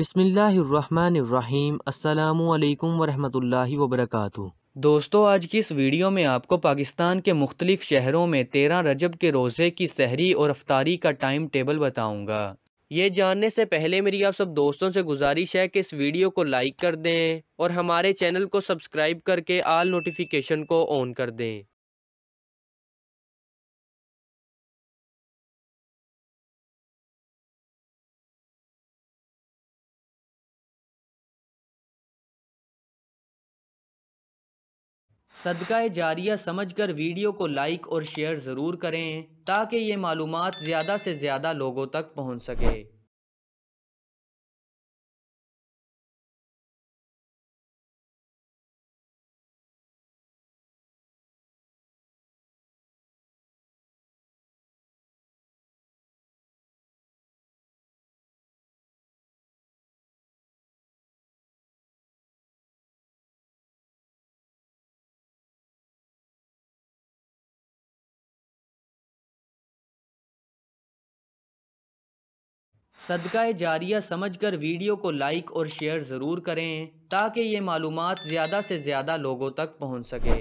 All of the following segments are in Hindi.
बिसमीम् अल्लाम वरहमतुल्लाहि वबरकातु दोस्तों आज की इस वीडियो में आपको पाकिस्तान के मुख्तलिफ़ शहरों में तेरह रजब के रोज़े की सहरी और अफ्तारी का टाइम टेबल बताऊँगा ये जानने से पहले मेरी आप सब दोस्तों से गुजारिश है कि इस वीडियो को लाइक कर दें और हमारे चैनल को सब्सक्राइब करके आल नोटिफिकेशन को ऑन कर दें सदका जारिया समझकर वीडियो को लाइक और शेयर ज़रूर करें ताकि ये मालूम ज़्यादा से ज़्यादा लोगों तक पहुँच सके सदका जारिया समझकर वीडियो को लाइक और शेयर ज़रूर करें ताकि ये मालूम ज़्यादा से ज़्यादा लोगों तक पहुँच सके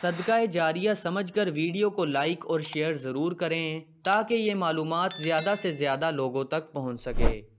सदका जारिया समझकर वीडियो को लाइक और शेयर ज़रूर करें ताकि ये मालूम ज़्यादा से ज़्यादा लोगों तक पहुँच सके